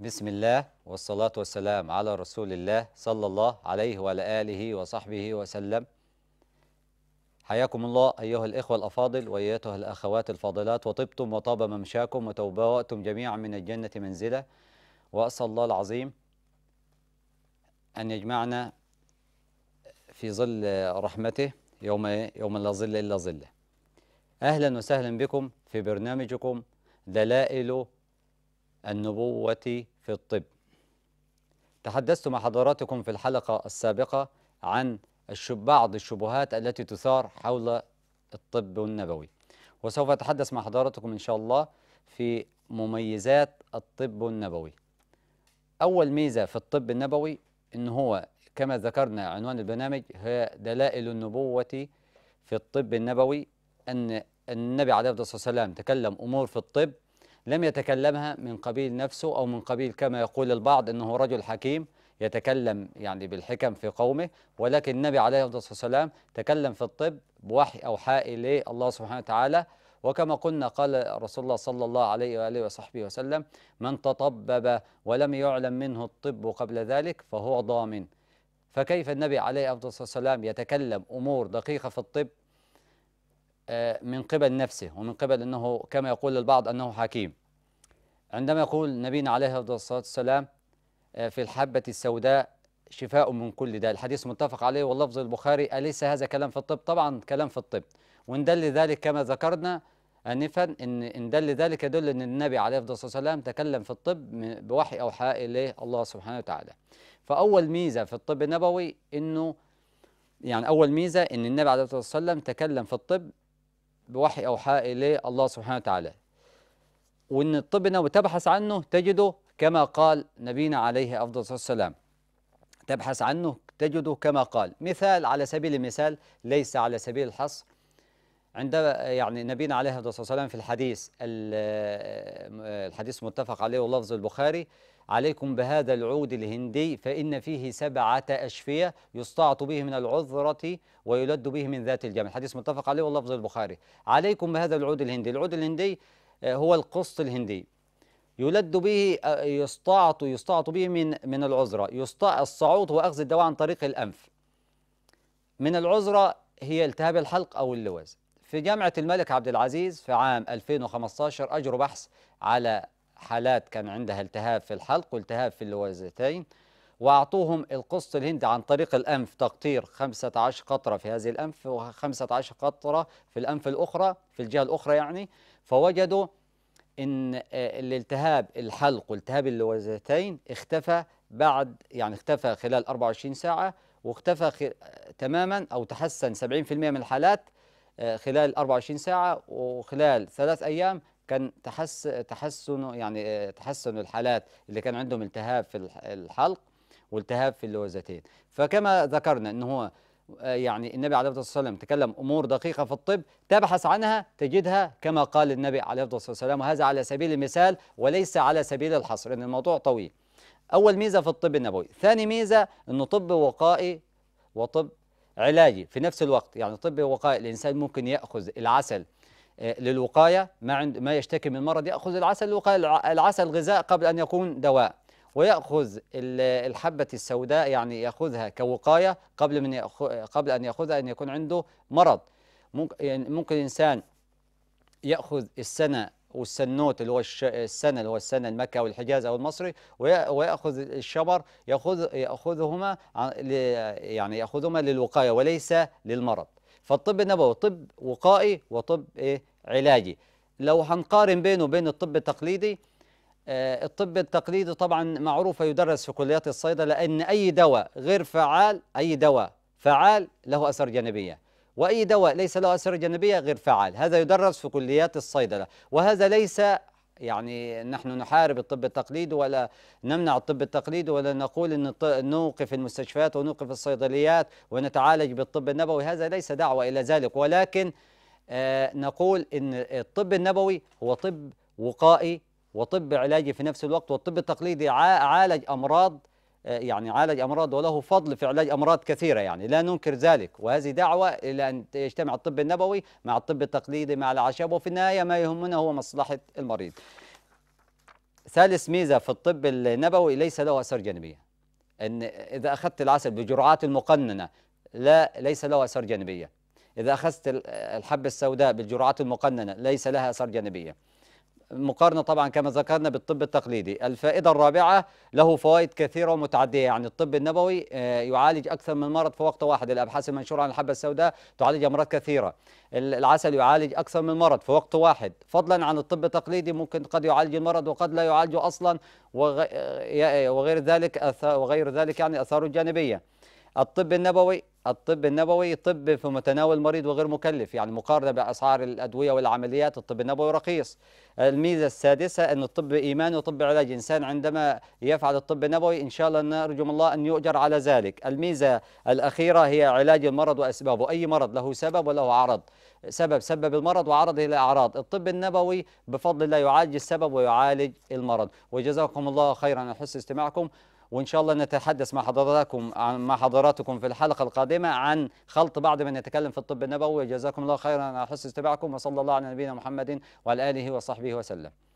بسم الله والصلاة والسلام على رسول الله صلى الله عليه وعلى آله وصحبه وسلم حياكم الله أيها الإخوة الأفاضل وأيتها الأخوات الفاضلات وطبتم وطاب ممشاكم وتوبوأتم جميعا من الجنة منزلة وأسأل الله العظيم أن يجمعنا في ظل رحمته يوم يوم لا ظل إلا ظله أهلا وسهلا بكم في برنامجكم دلائل النبوة في الطب تحدثت مع حضراتكم في الحلقة السابقة عن بعض الشبهات التي تثار حول الطب النبوي وسوف أتحدث مع حضراتكم إن شاء الله في مميزات الطب النبوي أول ميزة في الطب النبوي إن هو كما ذكرنا عنوان البرنامج هي دلائل النبوة في الطب النبوي أن النبي عليه الصلاة والسلام تكلم أمور في الطب لم يتكلمها من قبيل نفسه أو من قبيل كما يقول البعض أنه رجل حكيم يتكلم يعني بالحكم في قومه ولكن النبي عليه الصلاة والسلام تكلم في الطب بوحي أوحاء إليه الله سبحانه وتعالى وكما قلنا قال رسول الله صلى الله عليه وآله وصحبه وسلم من تطبب ولم يعلم منه الطب قبل ذلك فهو ضامن فكيف النبي عليه الصلاة والسلام يتكلم أمور دقيقة في الطب آه، من قبل نفسه ومن قبل أنه كما يقول البعض أنه حكيم عندما يقول نبينا عليه الصلاة والسلام آه، في الحبة السوداء شفاء من كل داء الحديث متفق عليه واللفظ البخاري أليس هذا كلام في الطب طبعا كلام في الطب وإن دل ذلك كما ذكرنا آنفا إن إن دل ذلك يدل أن النبي عليه الصلاة والسلام تكلم في الطب بوحي أوحاء إليه الله سبحانه وتعالى فأول ميزة في الطب النبوي أنه يعني أول ميزة أن النبي عليه الصلاة والسلام تكلم في الطب بوحي أوحاء إليه الله سبحانه وتعالى وإن الطب وتبحث تبحث عنه تجده كما قال نبينا عليه أفضل الصلاة والسلام تبحث عنه تجده كما قال مثال على سبيل المثال ليس على سبيل الحصر عندما يعني نبينا عليه الصلاة والسلام في الحديث الحديث متفق عليه ولفظ البخاري عليكم بهذا العود الهندي فإن فيه سبعة أشفية يستعط به من العذرة ويلد به من ذات الجمل حديث متفق عليه واللفظ البخاري عليكم بهذا العود الهندي العود الهندي آه، هو القسط الهندي يلد به آه، يستعط يستعط به من من العذرة الصعود هو أخذ الدواء عن طريق الأنف من العذرة هي التهاب الحلق أو اللوز في جامعة الملك عبد العزيز في عام 2015 أجروا بحث على حالات كان عندها التهاب في الحلق والتهاب في اللوازتين وأعطوهم القسط الهندي عن طريق الأنف تقطير 15 قطرة في هذه الأنف و15 قطرة في الأنف الأخرى في الجهة الأخرى يعني فوجدوا ان آه، الالتهاب الحلق والتهاب اللوزتين اختفى بعد يعني اختفى خلال 24 ساعه واختفى تماما او تحسن 70% من الحالات آه، خلال 24 ساعه وخلال ثلاث ايام كان تحس تحسن يعني آه، تحسن الحالات اللي كان عندهم التهاب في الحلق والتهاب في اللوزتين فكما ذكرنا ان هو آه، يعني النبي عليه الصلاه والسلام تكلم امور دقيقه في الطب تبحث عنها تجدها كما قال النبي عليه الصلاه والسلام وهذا على سبيل المثال وليس على سبيل الحصر ان الموضوع طويل اول ميزه في الطب النبوي ثاني ميزه انه طب وقائي وطب علاجي في نفس الوقت يعني طب وقائي الانسان ممكن ياخذ العسل آه، للوقاية ما, عند ما يشتكي من مرض يأخذ العسل للوقاية العسل غذاء قبل أن يكون دواء ويأخذ الحبة السوداء يعني يأخذها كوقاية قبل من يأخذ قبل أن يأخذها أن يكون عنده مرض يعني ممكن الإنسان يأخذ السنة والسنوت اللي هو السنة اللي هو السنة المكة أو الحجاز أو المصري ويأخذ الشبر يأخذ يأخذهما يعني يأخذهما للوقاية وليس للمرض فالطب النبوي طب وقائي وطب ايه علاجي لو هنقارن بينه وبين الطب التقليدي آه الطب التقليدي طبعا معروف يدرس في كليات الصيدلة لأن أي دواء غير فعال أي دواء فعال له أثر جانبية وأي دواء ليس له أثر جانبية غير فعال هذا يدرس في كليات الصيدلة وهذا ليس يعني نحن نحارب الطب التقليدي ولا نمنع الطب التقليدي ولا نقول ان نوقف المستشفيات ونوقف الصيدليات ونتعالج بالطب النبوي هذا ليس دعوه الى ذلك ولكن آه نقول ان الطب النبوي هو طب وقائي وطب علاجي في نفس الوقت والطب التقليدي عالج امراض آه، يعني عالج أمراض وله فضل في علاج أمراض كثيرة يعني لا ننكر ذلك وهذه دعوة إلى أن يجتمع الطب النبوي مع الطب التقليدي مع الأعشاب وفي النهاية ما يهمنا هو مصلحة المريض ثالث ميزة في الطب النبوي ليس له أثار جانبية أن إذا أخذت العسل بجرعات المقننة لا ليس له أثار جانبية إذا أخذت الحبة السوداء بالجرعات المقننة ليس لها أثار جانبية مقارنة طبعا كما ذكرنا بالطب التقليدي الفائدة الرابعة له فوائد كثيرة ومتعددة يعني الطب النبوي آه، يعالج أكثر من مرض في وقت واحد الأبحاث المنشورة عن الحبة السوداء تعالج أمراض كثيرة العسل يعالج أكثر من مرض في وقت واحد فضلا عن الطب التقليدي ممكن قد يعالج المرض وقد لا يعالجه أصلا آه، وغير ذلك وغير ذلك يعني أثاره الجانبية الطب النبوي الطب النبوي طب في متناول المريض وغير مكلف يعني مقارنة بأسعار الأدوية والعمليات الطب النبوي رخيص الميزة السادسة أن الطب إيمان وطب علاج إنسان عندما يفعل الطب النبوي إن شاء الله نرجو من الله أن يؤجر على ذلك الميزة الأخيرة هي علاج المرض وأسبابه أي مرض له سبب وله عرض سبب سبب المرض وعرضه لأعراض الطب النبوي بفضل الله يعالج السبب ويعالج المرض وجزاكم الله خيرا على حسن استماعكم وإن شاء الله نتحدث مع حضراتكم عن مع حضراتكم في الحلقة القادمة عن خلط بعض من يتكلم في الطب النبوي جزاكم الله خيرا على حسن استماعكم وصلى الله على نبينا محمد وعلى آله وصحبه وسلم